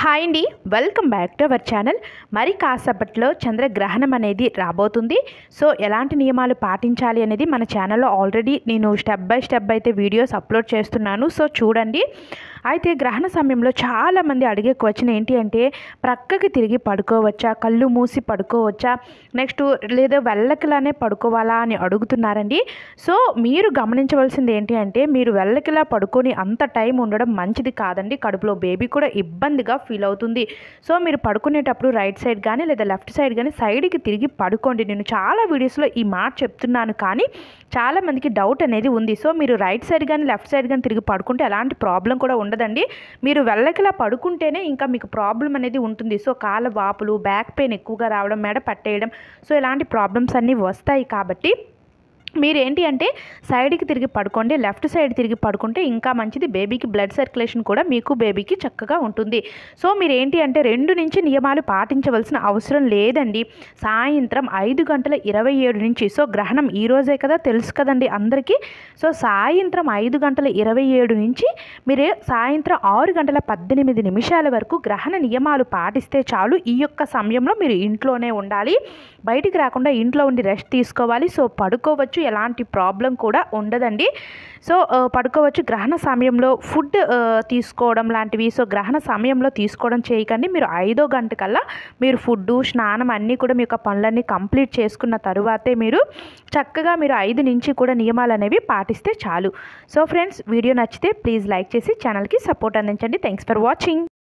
hi అండి welcome back to our channel మరి కాసేపట్లో చంద్రగ్రహణం అనేది రాబోతుంది సో ఎలాంటి నియమాలు పాటించాలి అనేది మన ఛానల్లో ఆల్రెడీ నేను స్టెప్ బై స్టెప్ అయితే వీడియోస్ అప్లోడ్ చేస్తున్నాను సో చూడండి అయితే గ్రహణ సమయంలో చాలామంది అడిగే క్వశ్చన్ ఏంటి అంటే ప్రక్కకి తిరిగి పడుకోవచ్చా కళ్ళు మూసి పడుకోవచ్చా నెక్స్ట్ లేదా వెళ్ళకిలానే పడుకోవాలా అని అడుగుతున్నారండి సో మీరు గమనించవలసింది ఏంటి అంటే మీరు వెళ్ళకిలా పడుకొని అంత టైం ఉండడం మంచిది కాదండి కడుపులో బేబీ కూడా ఇబ్బందిగా ఫీల్ అవుతుంది సో మీరు పడుకునేటప్పుడు రైట్ సైడ్ కానీ లేదా లెఫ్ట్ సైడ్ కానీ సైడ్కి తిరిగి పడుకోండి నేను చాలా వీడియోస్లో ఈ మాట చెప్తున్నాను కానీ చాలామందికి డౌట్ అనేది ఉంది సో మీరు రైట్ సైడ్ కానీ లెఫ్ట్ సైడ్ కానీ తిరిగి పడుకుంటే ఎలాంటి ప్రాబ్లం కూడా ఉండదు ఉండదండి మీరు వెళ్ళకిలా పడుకుంటేనే ఇంకా మీకు ప్రాబ్లం అనేది ఉంటుంది సో కాళ్ళ వాపులు బ్యాక్ పెయిన్ ఎక్కువగా రావడం మెడ పట్టేయడం సో ఇలాంటి ప్రాబ్లమ్స్ అన్నీ వస్తాయి కాబట్టి మీరు ఏంటి అంటే సైడ్కి తిరిగి పడుకోండి లెఫ్ట్ సైడ్ తిరిగి పడుకుంటే ఇంకా మంచిది బేబీకి బ్లడ్ సర్క్యులేషన్ కూడా మీకు బేబీకి చక్కగా ఉంటుంది సో మీరు ఏంటి అంటే రెండు నుంచి నియమాలు పాటించవలసిన అవసరం లేదండి సాయంత్రం ఐదు గంటల ఇరవై ఏడు నుంచి సో గ్రహణం ఈరోజే కదా తెలుసు కదండి అందరికీ సో సాయంత్రం ఐదు గంటల ఇరవై ఏడు నుంచి మీరు సాయంత్రం ఆరు గంటల పద్దెనిమిది నిమిషాల వరకు గ్రహణ నియమాలు పాటిస్తే చాలు ఈ యొక్క సమయంలో మీరు ఇంట్లోనే ఉండాలి బయటికి రాకుండా ఇంట్లో ఉండి రెస్ట్ తీసుకోవాలి సో పడుకోవచ్చు పడుకోవచ్చు ఎలాంటి ప్రాబ్లం కూడా ఉండదండి సో పడుకోవచ్చు గ్రహణ సమయంలో ఫుడ్ తీసుకోవడం లాంటివి సో గ్రహణ సమయంలో తీసుకోవడం చేయకండి మీరు ఐదో గంట కల్లా మీరు ఫుడ్డు స్నానం అన్నీ కూడా మీ యొక్క పనులన్నీ కంప్లీట్ చేసుకున్న తరువాతే మీరు చక్కగా మీరు ఐదు నుంచి కూడా నియమాలు అనేవి పాటిస్తే చాలు సో ఫ్రెండ్స్ వీడియో నచ్చితే ప్లీజ్ లైక్ చేసి ఛానల్కి సపోర్ట్ అందించండి థ్యాంక్స్ ఫర్ వాచింగ్